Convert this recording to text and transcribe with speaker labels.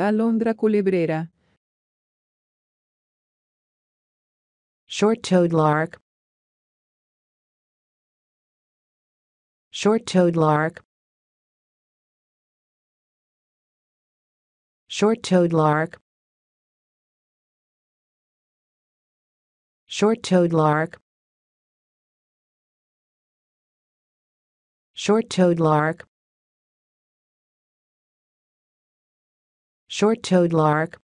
Speaker 1: Alondra culebrera. Short-toed lark. Short-toed lark. Short-toed lark. Short-toed lark. Short-toed lark. Short-toed lark